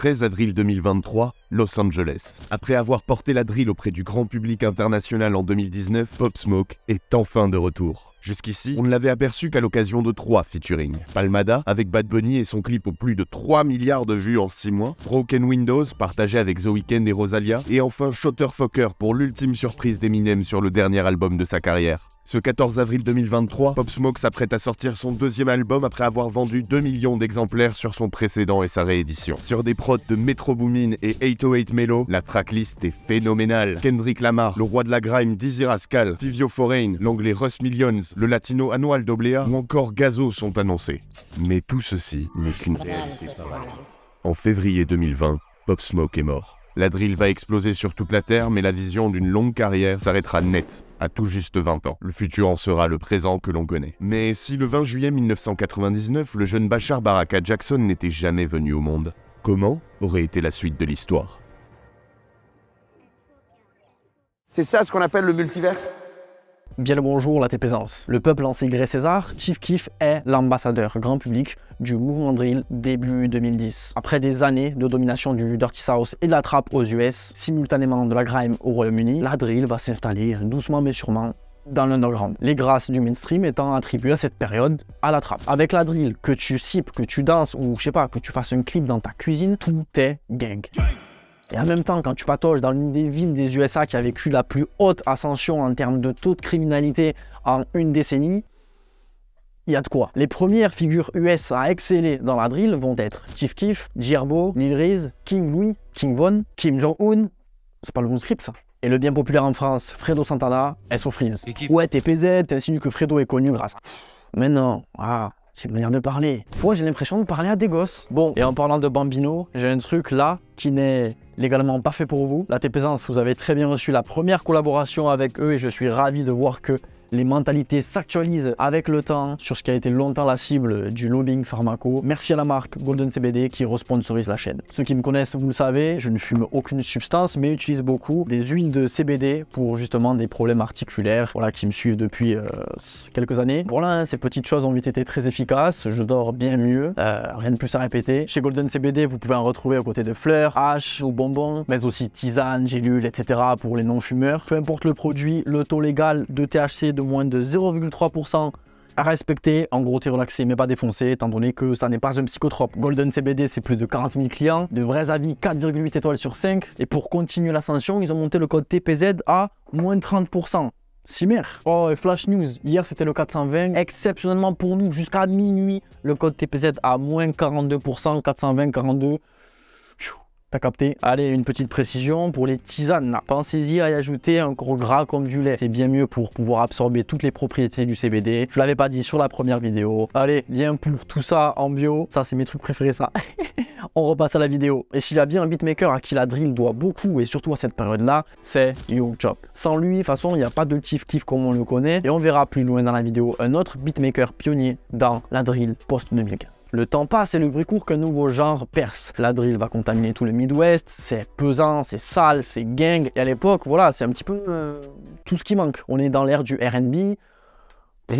13 avril 2023, Los Angeles. Après avoir porté la drille auprès du grand public international en 2019, Pop Smoke est enfin de retour. Jusqu'ici, on ne l'avait aperçu qu'à l'occasion de trois featuring. Palmada avec Bad Bunny et son clip aux plus de 3 milliards de vues en 6 mois, Broken Windows partagé avec The Weeknd et Rosalia, et enfin Shutterfucker, pour l'ultime surprise d'Eminem sur le dernier album de sa carrière. Ce 14 avril 2023, Pop Smoke s'apprête à sortir son deuxième album après avoir vendu 2 millions d'exemplaires sur son précédent et sa réédition. Sur des prods de Metro Boomin et 808 Melo, la tracklist est phénoménale. Kendrick Lamar, le roi de la grime Dizzy Rascal, Vivio Foreign, l'anglais Russ Millions, le latino Anual Doblea ou encore Gazo sont annoncés. Mais tout ceci n'est qu'une réalité parallèle. En février 2020, Pop Smoke est mort. La drill va exploser sur toute la Terre, mais la vision d'une longue carrière s'arrêtera net, à tout juste 20 ans. Le futur en sera le présent que l'on connaît. Mais si le 20 juillet 1999, le jeune Bachar Baraka Jackson n'était jamais venu au monde, comment aurait été la suite de l'histoire C'est ça ce qu'on appelle le multiverse Bien le bonjour, la tes Le peuple en gré César, Chief Keef est l'ambassadeur grand public du mouvement drill début 2010. Après des années de domination du Dirty South et de la trappe aux US, simultanément de la grime au Royaume-Uni, la drill va s'installer doucement mais sûrement dans l'underground, les grâces du mainstream étant attribuées à cette période à la trappe. Avec la drill, que tu sipes, que tu danses ou je sais pas, que tu fasses un clip dans ta cuisine, tout est gang et en même temps, quand tu patoches dans l'une des villes des USA qui a vécu la plus haute ascension en termes de taux de criminalité en une décennie, il y a de quoi. Les premières figures US à exceller dans la drill vont être Chief Keef, Jirbo, Lil Reese, King Louis, King Von, Kim Jong-un. C'est pas le bon script ça. Et le bien populaire en France, Fredo Santana, SO Freeze. Ouais, TPZ, t'insinues que Fredo est connu grâce Mais non, ah, c'est une manière de parler. Fois, j'ai l'impression de parler à des gosses. Bon, et en parlant de Bambino, j'ai un truc là qui n'est légalement parfait pour vous. La t vous avez très bien reçu la première collaboration avec eux et je suis ravi de voir que les mentalités s'actualisent avec le temps sur ce qui a été longtemps la cible du lobbying pharmaco. Merci à la marque Golden CBD qui sponsorise la chaîne. Ceux qui me connaissent, vous le savez, je ne fume aucune substance mais utilise beaucoup des huiles de CBD pour justement des problèmes articulaires, voilà, qui me suivent depuis euh, quelques années. Voilà, hein, ces petites choses ont vite été très efficaces, je dors bien mieux, euh, rien de plus à répéter. Chez Golden CBD, vous pouvez en retrouver aux côtés de fleurs, haches ou bonbons, mais aussi tisanes, gélules, etc. pour les non-fumeurs. Peu importe le produit, le taux légal de THC de moins de 0,3% à respecter. En gros, t'es relaxé mais pas défoncé, étant donné que ça n'est pas un psychotrope. Golden CBD, c'est plus de 40 000 clients. De vrais avis, 4,8 étoiles sur 5. Et pour continuer l'ascension, ils ont monté le code TPZ à moins 30%. Cimer. Oh, et Flash News. Hier, c'était le 420. Exceptionnellement pour nous, jusqu'à minuit, le code TPZ à moins 42%, 420, 42. T'as capté Allez, une petite précision pour les tisanes Pensez-y à y ajouter un gros gras comme du lait. C'est bien mieux pour pouvoir absorber toutes les propriétés du CBD. Je l'avais pas dit sur la première vidéo. Allez, lien pour tout ça en bio. Ça, c'est mes trucs préférés, ça. On repasse à la vidéo. Et s'il y a bien un beatmaker à qui la drill doit beaucoup, et surtout à cette période-là, c'est Young Chop. Sans lui, de toute façon, il n'y a pas de kiff-kiff comme on le connaît. Et on verra plus loin dans la vidéo un autre beatmaker pionnier dans la drill post-2015. Le temps passe et le bruit court qu'un nouveau genre perce. La drill va contaminer tout le Midwest, c'est pesant, c'est sale, c'est gang. Et à l'époque, voilà, c'est un petit peu euh, tout ce qui manque. On est dans l'ère du RB. Mmh.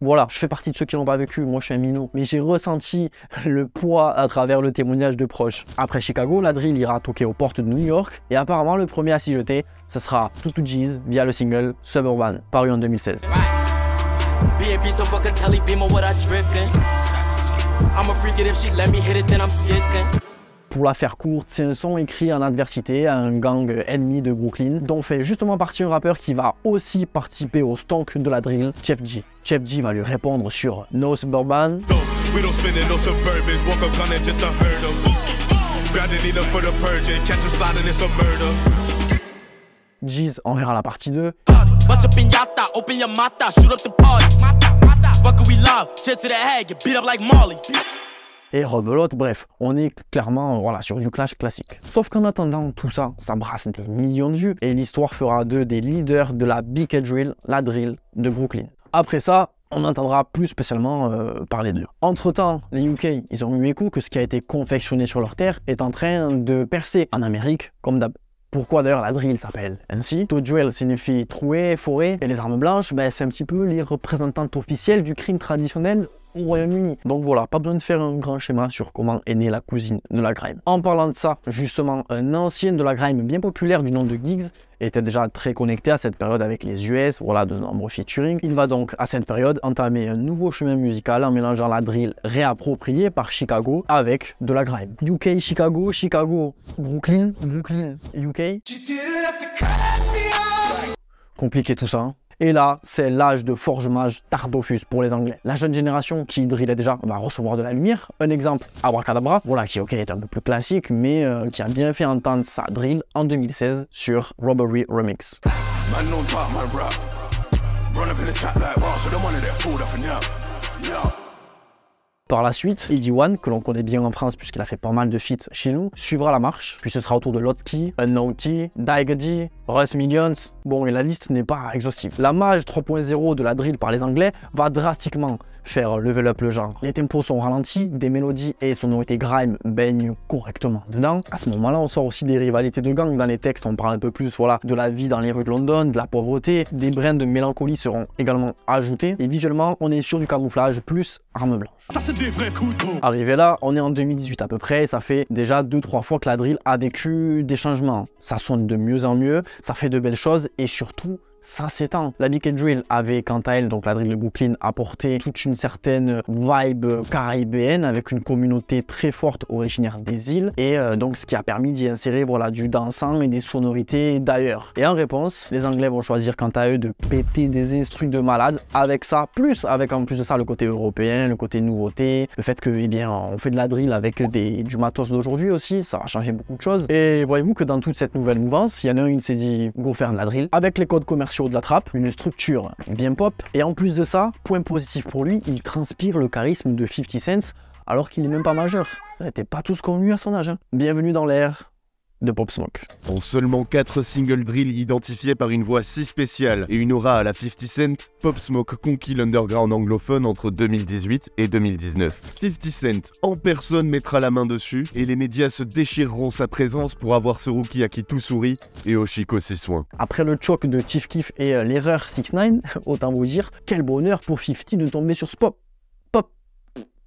Voilà, je fais partie de ceux qui l'ont pas vécu, moi je suis un minot. Mais j'ai ressenti le poids à travers le témoignage de proches. Après Chicago, la drill ira toquer aux portes de New York, et apparemment le premier à s'y jeter, ce sera Tutu G's via le single Suburban, paru en 2016. Pour la faire courte, c'est un son écrit en adversité à un gang ennemi de Brooklyn, dont fait justement partie un rappeur qui va aussi participer au stonk de la drill, Chef G. Chef G va lui répondre sur No Suburban. G's verra la partie 2. Et rebelote, bref, on est clairement euh, voilà, sur du clash classique. Sauf qu'en attendant tout ça, ça brasse des millions de vues et l'histoire fera d'eux des leaders de la BK Drill, la drill de Brooklyn. Après ça, on entendra plus spécialement euh, parler d'eux. Entre temps, les UK, ils ont eu écho que ce qui a été confectionné sur leur terre est en train de percer en Amérique, comme d'hab. Pourquoi d'ailleurs la drill s'appelle ainsi To drill signifie trouer, forer, et les armes blanches, ben, c'est un petit peu les représentantes officielles du crime traditionnel au Royaume-Uni. Donc voilà, pas besoin de faire un grand schéma sur comment est née la cousine de la grime. En parlant de ça, justement, un ancien de la grime bien populaire du nom de Giggs était déjà très connecté à cette période avec les US, voilà de nombreux featuring. Il va donc à cette période entamer un nouveau chemin musical en mélangeant la drill réappropriée par Chicago avec de la grime. UK, Chicago, Chicago, Brooklyn, Brooklyn, UK. Hein. Compliqué tout ça. Hein. Et là, c'est l'âge de forgemage Tardofus pour les Anglais. La jeune génération qui drillait déjà va recevoir de la lumière. Un exemple, Abracadabra, voilà, qui est un peu plus classique, mais euh, qui a bien fait entendre sa drill en 2016 sur Robbery Remix. Par la suite, Eddie One, que l'on connaît bien en France puisqu'il a fait pas mal de feats chez nous, suivra la marche, puis ce sera autour de Lotsky, Naughty, T, Russ Millions. Bon, et la liste n'est pas exhaustive. La mage 3.0 de la drill par les anglais va drastiquement faire level up le genre. Les tempos sont ralentis, des mélodies et sonorités grime baignent correctement dedans. À ce moment-là, on sort aussi des rivalités de gang. dans les textes, on parle un peu plus voilà, de la vie dans les rues de London, de la pauvreté, des brins de mélancolie seront également ajoutés, et visuellement, on est sur du camouflage plus arme blanche des vrais couteaux. Arrivé là, on est en 2018 à peu près, et ça fait déjà 2-3 fois que la drill a vécu des changements. Ça sonne de mieux en mieux, ça fait de belles choses, et surtout, ça s'étend. La BK Drill avait quant à elle, donc la drill de Brooklyn, apporté toute une certaine vibe caribéenne avec une communauté très forte originaire des îles et euh, donc ce qui a permis d'y insérer voilà, du dansant et des sonorités d'ailleurs. Et en réponse, les Anglais vont choisir quant à eux de péter des instruments de malade avec ça, plus avec en plus de ça le côté européen, le côté nouveauté, le fait que eh bien on fait de la drill avec des, du matos d'aujourd'hui aussi, ça a changé beaucoup de choses. Et voyez-vous que dans toute cette nouvelle mouvance, il y en a une s'est dit go faire de la drill avec les codes commerciaux sur de la trappe, une structure bien pop. Et en plus de ça, point positif pour lui, il transpire le charisme de 50 cents alors qu'il n'est même pas majeur. n'était pas tout ce qu'on lui à son âge. Hein. Bienvenue dans l'air, de Pop Smoke. En seulement 4 single drill identifiés par une voix si spéciale et une aura à la 50 Cent, Pop Smoke conquit l'underground anglophone entre 2018 et 2019. 50 Cent en personne mettra la main dessus et les médias se déchireront sa présence pour avoir ce rookie à qui tout sourit et Oshiko ses soins. Après le choc de Chief Keef et euh, l'erreur 6 9 autant vous dire quel bonheur pour 50 de tomber sur ce pop.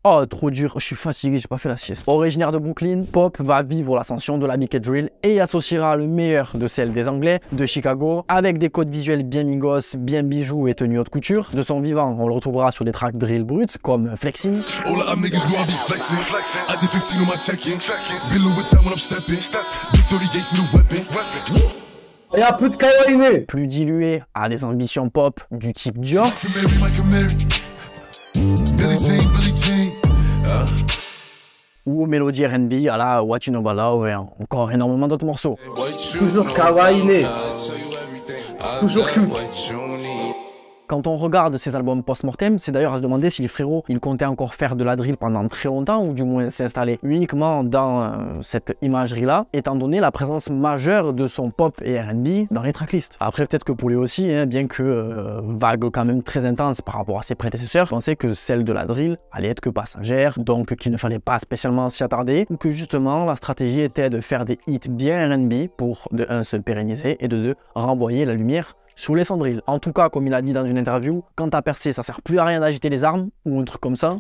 Oh, trop dur, je suis fatigué, j'ai pas fait la sieste. Originaire de Brooklyn, Pop va vivre l'ascension de la Mickey Drill et associera le meilleur de celle des Anglais de Chicago avec des codes visuels bien mingos, bien bijoux et tenues haute couture. De son vivant, on le retrouvera sur des tracks drill bruts comme Flexing. Et un peu de e. Plus dilué à des ambitions pop du type Dior ou mélodie R&B à la What You Know About Love et encore énormément d'autres morceaux. Toujours Kawaii, toujours cute. Quand on regarde ces albums post-mortem, c'est d'ailleurs à se demander si les frérots, il comptaient encore faire de la drill pendant très longtemps, ou du moins s'installer uniquement dans euh, cette imagerie-là, étant donné la présence majeure de son pop et R&B dans les tracklists. Après, peut-être que pour lui aussi, hein, bien que euh, vague quand même très intense par rapport à ses prédécesseurs, pensait que celle de la drill allait être que passagère, donc qu'il ne fallait pas spécialement s'y attarder, ou que justement la stratégie était de faire des hits bien R&B pour de un, se pérenniser et de deux, renvoyer la lumière sous les cendrilles. En tout cas, comme il a dit dans une interview, quand t'as percé, ça sert plus à rien d'agiter les armes ou un truc comme ça.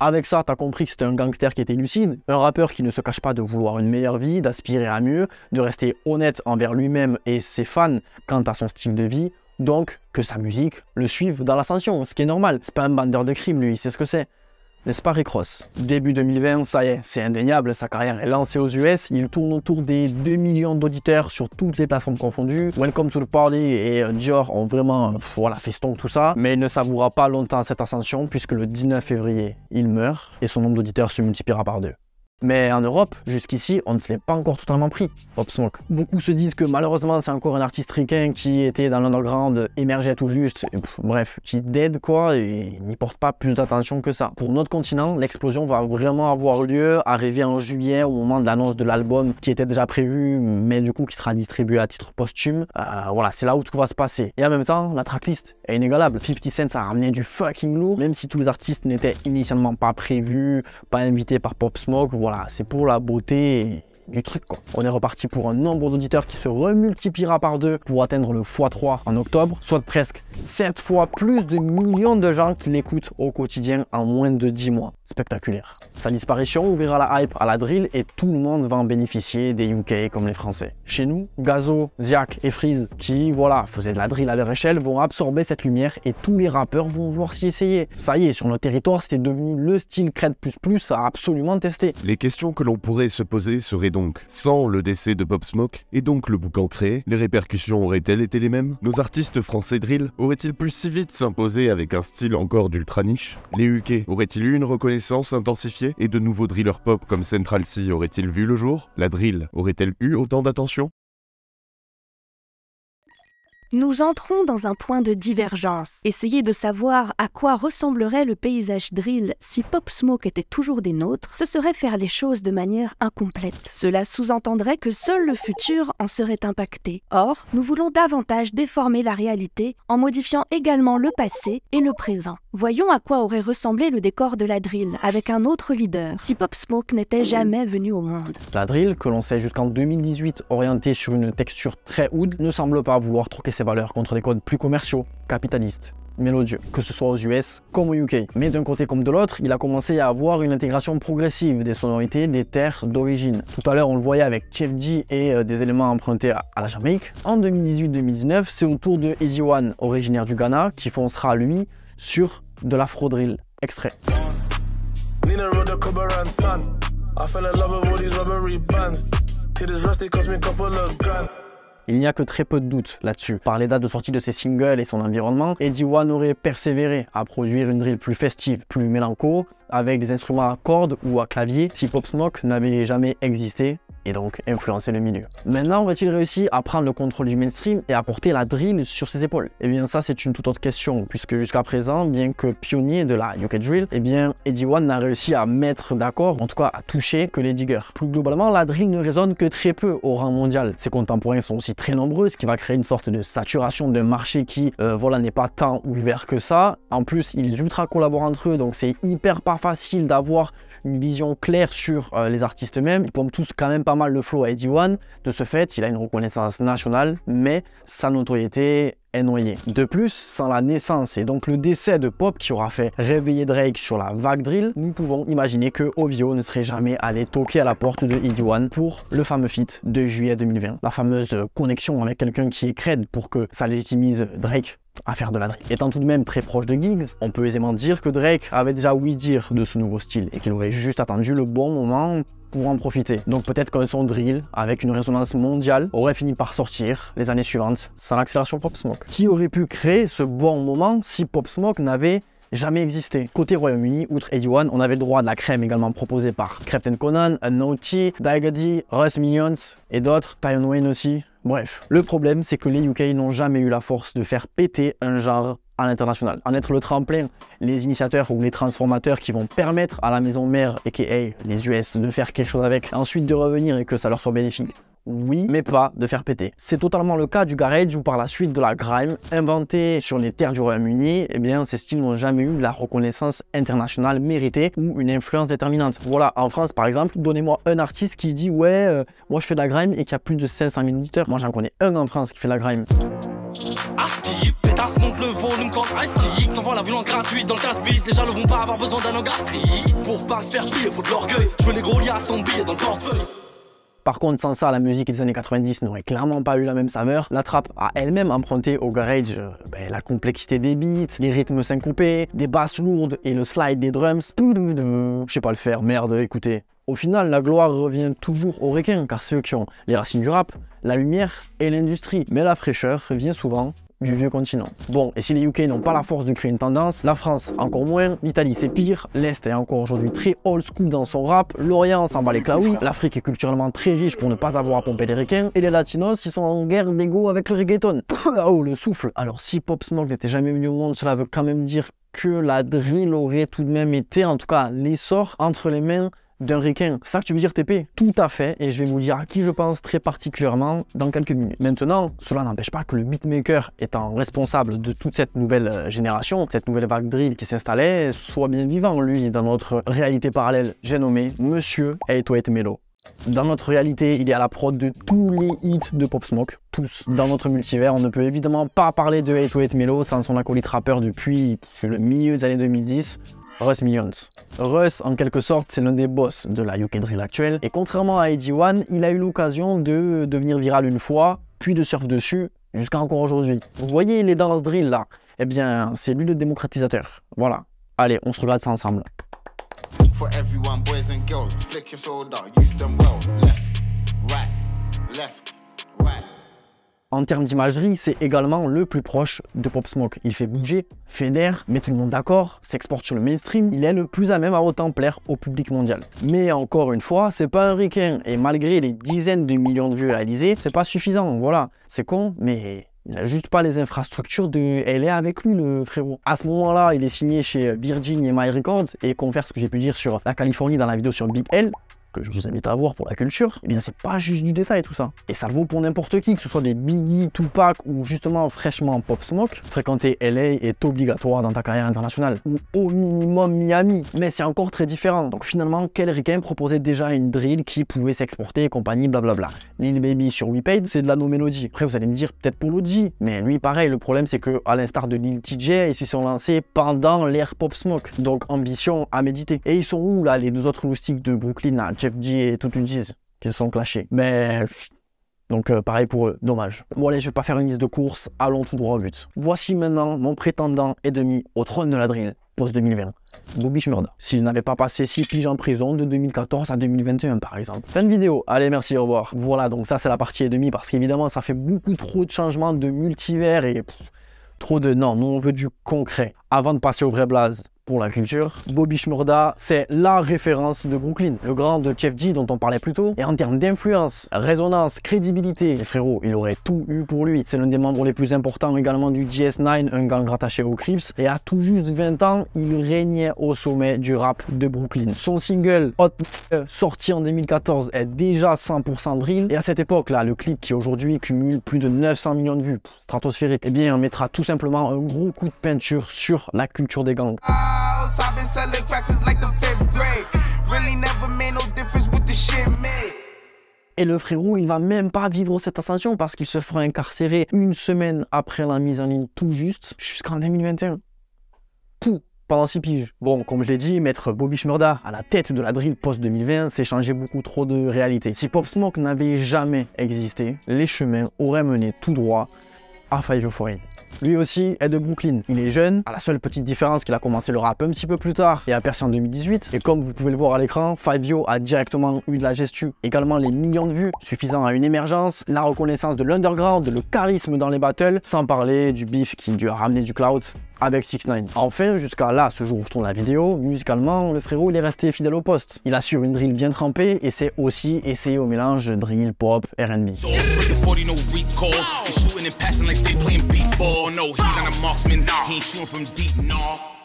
Avec ça, t'as compris que c'était un gangster qui était lucide, un rappeur qui ne se cache pas de vouloir une meilleure vie, d'aspirer à mieux, de rester honnête envers lui-même et ses fans quant à son style de vie. Donc, que sa musique le suive dans l'ascension, ce qui est normal. C'est pas un bandeur de crime, lui, c'est ce que c'est n'est-ce pas Ricross Début 2020, ça y est, c'est indéniable, sa carrière est lancée aux US, il tourne autour des 2 millions d'auditeurs sur toutes les plateformes confondues. Welcome to the Party et euh, Dior ont vraiment voilà, feston tout ça, mais il ne savoura pas longtemps cette ascension puisque le 19 février, il meurt et son nombre d'auditeurs se multipliera par deux. Mais en Europe, jusqu'ici, on ne se l'est pas encore totalement pris, Pop Smoke. Beaucoup se disent que malheureusement, c'est encore un artiste ricain qui était dans l'underground, émergeait tout juste, bref, qui dead quoi, et n'y porte pas plus d'attention que ça. Pour notre continent, l'explosion va vraiment avoir lieu, arriver en juillet au moment de l'annonce de l'album qui était déjà prévu, mais du coup qui sera distribué à titre posthume. Euh, voilà, c'est là où tout va se passer. Et en même temps, la tracklist est inégalable. 50 Cent a ramené du fucking lourd, même si tous les artistes n'étaient initialement pas prévus, pas invités par Pop Smoke, voilà, c'est pour la beauté truc. On est reparti pour un nombre d'auditeurs qui se remultipliera par deux pour atteindre le x3 en octobre, soit presque 7 fois plus de millions de gens qui l'écoutent au quotidien en moins de 10 mois. Spectaculaire. Sa disparition ouvrira la hype à la drill et tout le monde va en bénéficier, des UK comme les Français. Chez nous, Gazo, Ziak et Freeze, qui voilà, faisaient de la drill à leur échelle, vont absorber cette lumière et tous les rappeurs vont voir s'y essayer. Ça y est, sur notre territoire, c'était devenu le style Cred++ à absolument tester. Les questions que l'on pourrait se poser seraient donc donc sans le décès de Pop Smoke et donc le boucan créé, les répercussions auraient-elles été les mêmes Nos artistes français drill auraient-ils pu si vite s'imposer avec un style encore d'ultra niche Les UK auraient-ils eu une reconnaissance intensifiée et de nouveaux drillers pop comme Central C auraient-ils vu le jour La drill aurait-elle eu autant d'attention nous entrons dans un point de divergence. Essayer de savoir à quoi ressemblerait le paysage drill si Pop Smoke était toujours des nôtres, ce serait faire les choses de manière incomplète. Cela sous-entendrait que seul le futur en serait impacté. Or, nous voulons davantage déformer la réalité en modifiant également le passé et le présent. Voyons à quoi aurait ressemblé le décor de la drill avec un autre leader si Pop Smoke n'était jamais venu au monde. La drill, que l'on sait jusqu'en 2018 orientée sur une texture très oud, ne semble pas vouloir troquer valeurs contre des codes plus commerciaux, capitalistes, mélodieux, que ce soit aux US comme au UK. Mais d'un côté comme de l'autre, il a commencé à avoir une intégration progressive des sonorités des terres d'origine. Tout à l'heure, on le voyait avec Chef et euh, des éléments empruntés à, la Jamaïque. En 2018-2019, c'est au tour de Easy One, originaire du Ghana, qui foncera lui sur de la drill Extrait. Il n'y a que très peu de doutes là-dessus. Par les dates de sortie de ses singles et son environnement, Eddie One aurait persévéré à produire une drill plus festive, plus mélanco, avec des instruments à cordes ou à clavier si Pop Smoke n'avait jamais existé donc influencer le milieu. Maintenant, va-t-il réussir à prendre le contrôle du mainstream et à porter la drill sur ses épaules Eh bien ça, c'est une toute autre question, puisque jusqu'à présent, bien que pionnier de la UK Drill, eh bien Eddie One n'a réussi à mettre d'accord, en tout cas à toucher, que les diggers. Plus globalement, la drill ne résonne que très peu au rang mondial. Ses contemporains sont aussi très nombreux, ce qui va créer une sorte de saturation d'un marché qui, euh, voilà, n'est pas tant ouvert que ça. En plus, ils ultra collaborent entre eux, donc c'est hyper pas facile d'avoir une vision claire sur euh, les artistes eux-mêmes. Ils pompent tous quand même pas mal le flow à Eddie One. De ce fait, il a une reconnaissance nationale, mais sa notoriété est noyée. De plus, sans la naissance et donc le décès de Pop qui aura fait réveiller Drake sur la vague drill, nous pouvons imaginer que Ovio ne serait jamais allé toquer à la porte de Eddie One pour le fameux feat de juillet 2020. La fameuse connexion avec quelqu'un qui est cred pour que ça légitimise Drake à faire de la drill. Étant tout de même très proche de Giggs, on peut aisément dire que Drake avait déjà ouï dire de ce nouveau style et qu'il aurait juste attendu le bon moment pour en profiter. Donc peut-être que son drill avec une résonance mondiale aurait fini par sortir les années suivantes sans l'accélération Pop Smoke. Qui aurait pu créer ce bon moment si Pop Smoke n'avait jamais existé. Côté Royaume-Uni, outre 81, on avait le droit à de la crème également proposée par Crefton Conan, Naughty, Daigadi, Russ Millions et d'autres, Tyon Wayne aussi, Bref, le problème, c'est que les UK n'ont jamais eu la force de faire péter un genre à l'international. En être le tremplin, les initiateurs ou les transformateurs qui vont permettre à la maison mère, aka les US, de faire quelque chose avec, ensuite de revenir et que ça leur soit bénéfique oui, mais pas de faire péter. C'est totalement le cas du garage ou par la suite de la grime, inventée sur les terres du Royaume-Uni, eh bien ces styles n'ont jamais eu la reconnaissance internationale méritée ou une influence déterminante. Voilà, en France par exemple, donnez-moi un artiste qui dit ouais, euh, moi je fais de la grime et qui a plus de 500 000 auditeurs. Moi j'en connais un en France qui fait de la grime. le volume T'envoies la violence gratuite dans le casse-bite Les vont pas avoir besoin d'un Pour pas se faire faut de l'orgueil Je veux les gros son dans le portefeuille par contre, sans ça, la musique des années 90 n'aurait clairement pas eu la même saveur. La trappe a elle-même emprunté au garage euh, ben, la complexité des beats, les rythmes syncopés, des basses lourdes et le slide des drums. Je sais pas le faire, merde, écoutez. Au final, la gloire revient toujours aux requins, car c'est eux qui ont les racines du rap, la lumière et l'industrie. Mais la fraîcheur revient souvent du vieux continent. Bon, et si les UK n'ont pas la force de créer une tendance, la France encore moins, l'Italie c'est pire, l'Est est encore aujourd'hui très old school dans son rap, l'Orient s'en va les claouis, l'Afrique est culturellement très riche pour ne pas avoir à pomper les requins, et les Latinos ils sont en guerre d'ego avec le reggaeton. Oh le souffle Alors si Pop Smoke n'était jamais venu au monde, cela veut quand même dire que la drill aurait tout de même été, en tout cas l'essor, entre les mains d'un requin. Ça que tu veux dire TP Tout à fait, et je vais vous dire à qui je pense très particulièrement dans quelques minutes. Maintenant, cela n'empêche pas que le beatmaker étant responsable de toute cette nouvelle euh, génération, cette nouvelle vague drill qui s'installait, soit bien vivant, lui, dans notre réalité parallèle. J'ai nommé Monsieur et Melo. Dans notre réalité, il est à la prod de tous les hits de Pop Smoke, tous. Dans notre multivers, on ne peut évidemment pas parler de et Melo sans son acolyte rappeur depuis le milieu des années 2010, Russ Millions. Russ, en quelque sorte, c'est l'un des boss de la UK Drill actuelle. Et contrairement à Edgy One, il a eu l'occasion de devenir viral une fois, puis de surf dessus, jusqu'à encore aujourd'hui. Vous voyez, il est dans ce drill là. Eh bien, c'est lui le démocratisateur. Voilà. Allez, on se regarde ça ensemble. En termes d'imagerie, c'est également le plus proche de Pop Smoke. Il fait bouger, fédère, met tout le monde d'accord, s'exporte sur le mainstream, il est le plus à même à autant plaire au public mondial. Mais encore une fois, c'est pas un requin, et malgré les dizaines de millions de vues réalisées, c'est pas suffisant, voilà. C'est con, mais il n'a juste pas les infrastructures de LA avec lui, le frérot. À ce moment-là, il est signé chez Virgin et My Records, et converse ce que j'ai pu dire sur la Californie dans la vidéo sur Big L, que je vous invite à voir pour la culture, eh bien c'est pas juste du détail tout ça. Et ça le vaut pour n'importe qui, que ce soit des Biggie, Tupac ou justement fraîchement Pop Smoke, fréquenter LA est obligatoire dans ta carrière internationale, ou au minimum Miami, mais c'est encore très différent. Donc finalement, quel ricain proposait déjà une drill qui pouvait s'exporter et compagnie, blablabla. Lil Baby sur WePaid, c'est de la no mélodie. Après vous allez me dire peut-être pour Lodi, mais lui pareil, le problème c'est que à l'instar de Lil TJ, ils se sont lancés pendant l'ère Pop Smoke, donc ambition à méditer. Et ils sont où là les deux autres loustiques de Brooklyn là Chepji et une diz, qui se sont clashés. Mais donc euh, pareil pour eux, dommage. Bon allez, je vais pas faire une liste de courses, allons tout droit au but. Voici maintenant mon prétendant et demi au trône de la drill post 2020. Bobby Schmurda. S'il n'avait pas passé 6 piges en prison de 2014 à 2021 par exemple. Fin de vidéo. Allez, merci, au revoir. Voilà, donc ça c'est la partie et demi parce qu'évidemment ça fait beaucoup trop de changements de multivers et trop de... Non, nous on veut du concret. Avant de passer au vrai blaze, pour la culture. Bobby Shmurda, c'est la référence de Brooklyn, le grand de Chef G dont on parlait plus tôt. Et en termes d'influence, résonance, crédibilité, frérot, il aurait tout eu pour lui. C'est l'un des membres les plus importants également du GS9, un gang rattaché aux Crips. Et à tout juste 20 ans, il régnait au sommet du rap de Brooklyn. Son single Hot sorti en 2014 est déjà 100% drill. Et à cette époque-là, le clip qui aujourd'hui cumule plus de 900 millions de vues, stratosphérique, eh bien, on mettra tout simplement un gros coup de peinture sur la culture des gangs. Et le frérot, il va même pas vivre cette ascension parce qu'il se fera incarcérer une semaine après la mise en ligne, tout juste, jusqu'en 2021. Pouh pendant 6 piges. Bon, comme je l'ai dit, mettre Bobby Schmurda à la tête de la drill post-2020, c'est changer beaucoup trop de réalité. Si Pop Smoke n'avait jamais existé, les chemins auraient mené tout droit a in Lui aussi est de Brooklyn. Il est jeune, à la seule petite différence qu'il a commencé le rap un petit peu plus tard et a percé en 2018. Et comme vous pouvez le voir à l'écran, 5yo a directement eu de la gestu, également les millions de vues, suffisant à une émergence, la reconnaissance de l'underground, le charisme dans les battles, sans parler du beef qui lui a ramené du cloud avec 6 9 Enfin, jusqu'à là, ce jour où je tourne la vidéo, musicalement, le frérot, il est resté fidèle au poste. Il assure une drill bien trempée et c'est aussi essayé au mélange drill, pop, R&B.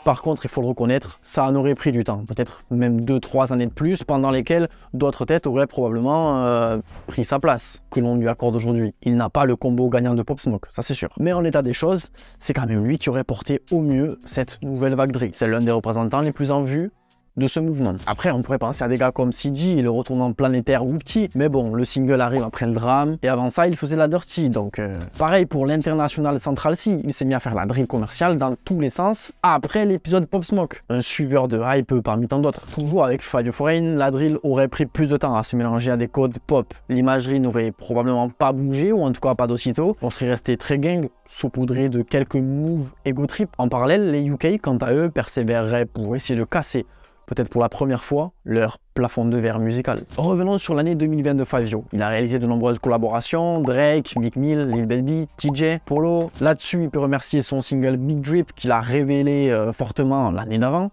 Par contre, il faut le reconnaître, ça en aurait pris du temps, peut-être même 2-3 années de plus, pendant lesquelles d'autres têtes auraient probablement euh, pris sa place, que l'on lui accorde aujourd'hui. Il n'a pas le combo gagnant de Pop Smoke, ça c'est sûr. Mais en l'état des choses, c'est quand même lui qui aurait porté au mieux cette nouvelle vague Drake. C'est l'un des représentants les plus en vue, de ce mouvement. Après, on pourrait penser à des gars comme CG et le retournant planétaire ou petit, mais bon, le single arrive après le drame, et avant ça, il faisait la dirty, donc euh, pareil pour l'international central si, il s'est mis à faire la drill commerciale dans tous les sens après l'épisode Pop Smoke, un suiveur de hype parmi tant d'autres. Toujours avec Fire Foreign, la drill aurait pris plus de temps à se mélanger à des codes pop, l'imagerie n'aurait probablement pas bougé, ou en tout cas pas d'aussitôt, on serait resté très gang, saupoudré de quelques moves ego trip. En parallèle, les UK, quant à eux, persévéreraient pour essayer de casser peut-être pour la première fois, leur plafond de verre musical. Revenons sur l'année 2020 de Fabio. Il a réalisé de nombreuses collaborations, Drake, Mick Mill, Lil Baby, TJ, Polo. Là-dessus, il peut remercier son single Big Drip qu'il a révélé euh, fortement l'année d'avant.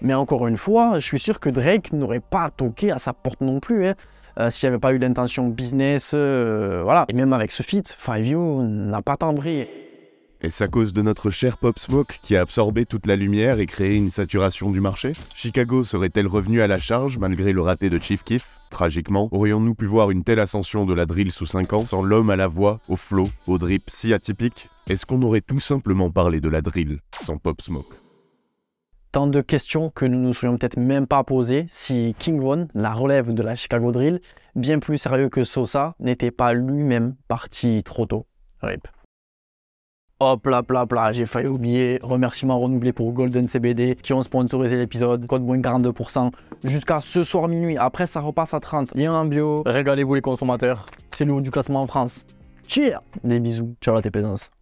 mais encore une fois, je suis sûr que Drake n'aurait pas toqué à sa porte non plus, hein. euh, s'il n'y avait pas eu l'intention business, euh, voilà. Et même avec ce feat, you n'a pas brillé. Est-ce à cause de notre cher Pop Smoke qui a absorbé toute la lumière et créé une saturation du marché Chicago serait-elle revenue à la charge malgré le raté de Chief Keef Tragiquement, aurions-nous pu voir une telle ascension de la drill sous 5 ans sans l'homme à la voix, au flow, au drip si atypique Est-ce qu'on aurait tout simplement parlé de la drill sans Pop Smoke Tant de questions que nous ne nous serions peut-être même pas posées si King Von, la relève de la Chicago Drill, bien plus sérieux que Sosa, n'était pas lui-même parti trop tôt. Rip. Hop là, là, là, j'ai failli oublier. Remerciements renouvelés pour Golden CBD qui ont sponsorisé l'épisode. Code moins 42% jusqu'à ce soir minuit. Après, ça repasse à 30. Lien en bio. Régalez-vous les consommateurs. C'est le haut du classement en France. Cheers Des bisous. Ciao la